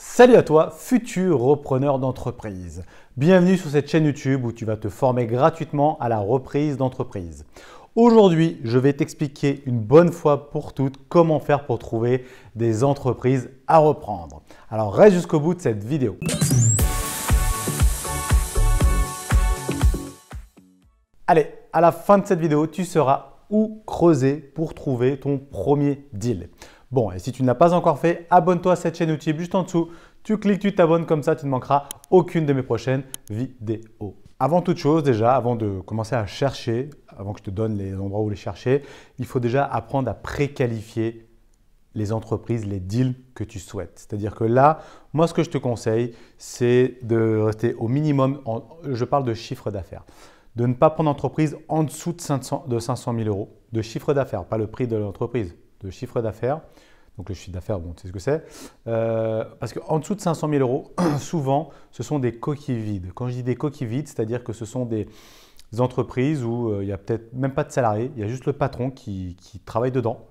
Salut à toi, futur repreneur d'entreprise. Bienvenue sur cette chaîne YouTube où tu vas te former gratuitement à la reprise d'entreprise. Aujourd'hui, je vais t'expliquer une bonne fois pour toutes comment faire pour trouver des entreprises à reprendre. Alors reste jusqu'au bout de cette vidéo. Allez, à la fin de cette vidéo, tu seras où creuser pour trouver ton premier deal. Bon, et si tu ne l'as pas encore fait, abonne-toi à cette chaîne YouTube juste en dessous. Tu cliques, tu t'abonnes, comme ça tu ne manqueras aucune de mes prochaines vidéos. Avant toute chose, déjà, avant de commencer à chercher, avant que je te donne les endroits où les chercher, il faut déjà apprendre à préqualifier les entreprises, les deals que tu souhaites. C'est-à-dire que là, moi, ce que je te conseille, c'est de rester au minimum, je parle de chiffre d'affaires, de ne pas prendre entreprise en dessous de 500, de 500 000 euros de chiffre d'affaires, pas le prix de l'entreprise, de chiffre d'affaires. Donc le chiffre d'affaires, bon, tu sais ce que c'est. Euh, parce qu'en dessous de 500 000 euros, souvent, ce sont des coquilles vides. Quand je dis des coquilles vides, c'est-à-dire que ce sont des entreprises où euh, il n'y a peut-être même pas de salariés, il y a juste le patron qui, travaille dedans.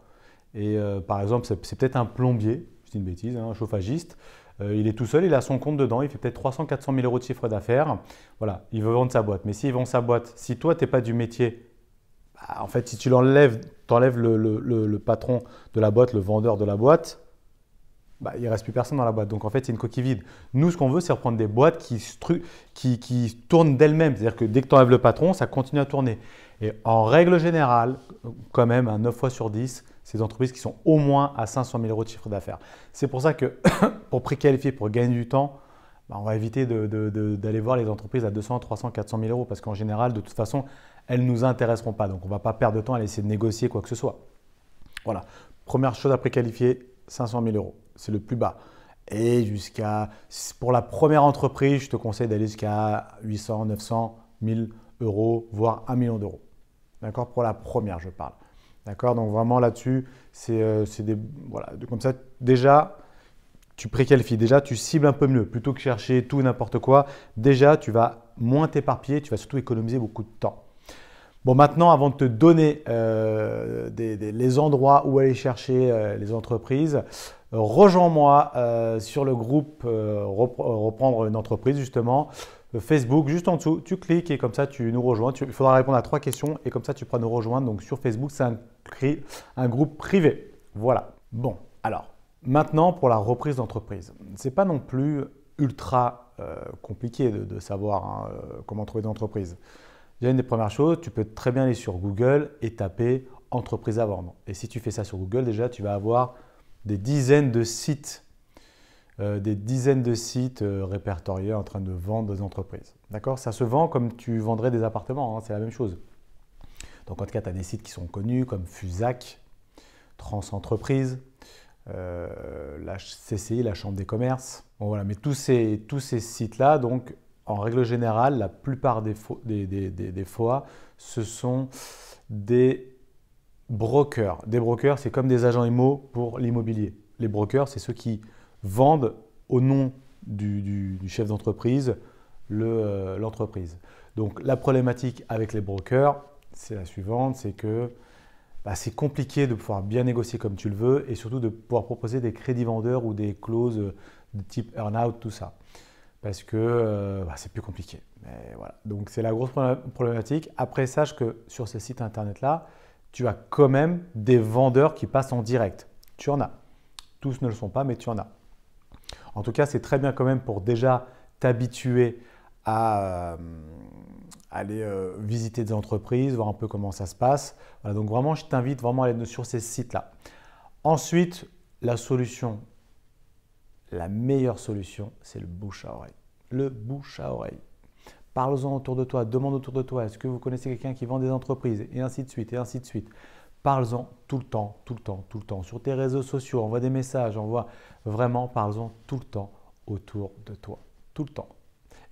Et euh, par exemple, c'est peut-être un plombier, c'est une bêtise, hein, un chauffagiste. il est tout seul, il a son compte dedans, il fait peut-être 300, 400 000 euros de chiffre d'affaires. Voilà, il veut vendre sa boîte. Mais s'il vend sa boîte, si toi, tu n'es pas du métier bah, en fait, si tu l'enlèves, t'enlèves le, le, patron de la boîte, le vendeur de la boîte, bah, il ne reste plus personne dans la boîte. Donc en fait, c'est une coquille vide. Nous, ce qu'on veut, c'est reprendre des boîtes qui, qui, qui tournent d'elles-mêmes. C'est-à-dire que dès que tu enlèves le patron, ça continue à tourner. Et en règle générale, quand même, à hein, 9 fois sur 10, ces entreprises qui sont au moins à 500 000 euros de chiffre d'affaires. C'est pour ça que pour préqualifier, pour gagner du temps, bah, on va éviter d'aller voir les entreprises à 200, 300, 400 000 euros parce qu'en général, de toute façon, elles ne nous intéresseront pas. Donc, on ne va pas perdre de temps à essayer de négocier quoi que ce soit. Voilà. Première chose à préqualifier, 500 000 euros. C'est le plus bas. Et jusqu'à, pour la première entreprise, je te conseille d'aller jusqu'à 800, 900, 1000 euros, voire 1 million d'euros. D'accord Pour la première, je parle. D'accord Donc vraiment là-dessus, c'est euh, des. Voilà. Comme ça, déjà, tu préqualifies. Déjà, tu cibles un peu mieux. Plutôt que chercher tout n'importe quoi, déjà, tu vas moins t'éparpiller, tu vas surtout économiser beaucoup de temps. Bon, maintenant, avant de te donner euh, les endroits où aller chercher euh, les entreprises, rejoins-moi euh, sur le groupe Reprendre une entreprise, justement, Facebook, juste en dessous. Tu cliques et comme ça, tu nous rejoins. il faudra répondre à trois questions et comme ça, tu pourras nous rejoindre. Donc, sur Facebook, c'est un groupe privé. Voilà. Bon, alors, Maintenant, pour la reprise d'entreprise, ce n'est pas non plus ultra euh, compliqué de, savoir hein, euh, comment trouver des entreprises. une des premières choses, tu peux très bien aller sur Google et taper entreprise à vendre. Et si tu fais ça sur Google, déjà, tu vas avoir des dizaines de sites, euh, des dizaines de sites répertoriés en train de vendre des entreprises. D'accord Ça se vend comme tu vendrais des appartements, hein, c'est la même chose. Donc, en tout cas, tu as des sites qui sont connus comme Fusac, Transentreprise, euh, la CCI, la Chambre des commerces. Bon, voilà. Mais tous ces, tous ces sites-là, donc en règle générale, la plupart des, fois, ce sont des brokers. Des brokers, c'est comme des agents IMO pour l'immobilier. Les brokers, c'est ceux qui vendent au nom du, chef d'entreprise euh, l'entreprise. Donc la problématique avec les brokers, c'est la suivante, c'est que bah, c'est compliqué de pouvoir bien négocier comme tu le veux et surtout de pouvoir proposer des crédits vendeurs ou des clauses de type earn-out, tout ça. Parce que euh, bah, c'est plus compliqué. voilà. Donc c'est la grosse problématique. Après, sache que sur ces sites internet-là, tu as quand même des vendeurs qui passent en direct. Tu en as. Tous ne le sont pas, mais tu en as. En tout cas, c'est très bien quand même pour déjà t'habituer à, euh, aller euh, visiter des entreprises, voir un peu comment ça se passe. donc vraiment, je t'invite vraiment à aller sur ces sites-là. Ensuite, la solution, la meilleure solution, c'est le bouche à oreille. Le bouche à oreille. Parle-en autour de toi, demande autour de toi, est-ce que vous connaissez quelqu'un qui vend des entreprises Et ainsi de suite, et ainsi de suite. Parle-en tout le temps, tout le temps, tout le temps. Sur tes réseaux sociaux, envoie des messages, envoie vraiment, parle-en tout le temps autour de toi. Tout le temps.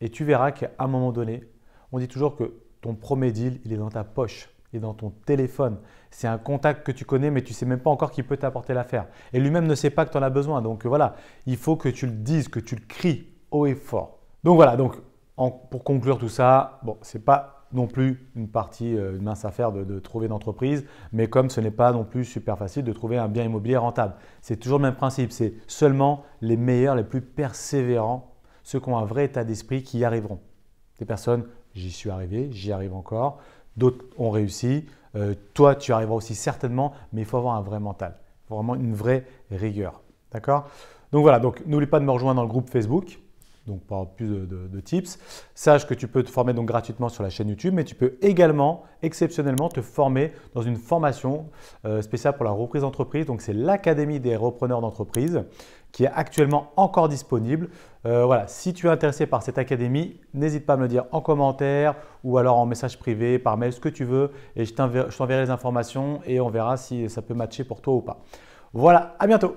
Et tu verras qu'à un moment donné, on dit toujours que ton premier deal, il est dans ta poche, il est dans ton téléphone. C'est un contact que tu connais, mais tu ne sais même pas encore qui peut t'apporter l'affaire. Et lui-même ne sait pas que tu en as besoin. Donc euh, voilà, il faut que tu le dises, que tu le cries haut et fort. Donc voilà, donc pour conclure tout ça, bon, c'est pas non plus une partie, euh, une mince affaire de, de trouver d'entreprise, mais comme ce n'est pas non plus super facile de trouver un bien immobilier rentable. C'est toujours le même principe, c'est seulement les meilleurs, les plus persévérants, ceux qui ont un vrai état d'esprit qui y arriveront. Des personnes J'y suis arrivé, j'y arrive encore. D'autres ont réussi. Euh, toi, tu arriveras aussi certainement, mais il faut avoir un vrai mental, vraiment une vraie rigueur. D'accord Donc voilà, donc n'oublie pas de me rejoindre dans le groupe Facebook donc pas plus de, tips. Sache que tu peux te former donc gratuitement sur la chaîne YouTube, mais tu peux également exceptionnellement te former dans une formation euh, spéciale pour la reprise d'entreprise. Donc c'est l'Académie des repreneurs d'entreprise qui est actuellement encore disponible. Euh, voilà, si tu es intéressé par cette académie, n'hésite pas à me le dire en commentaire ou alors en message privé, par mail, ce que tu veux, et je t'enverrai les informations et on verra si ça peut matcher pour toi ou pas. Voilà, à bientôt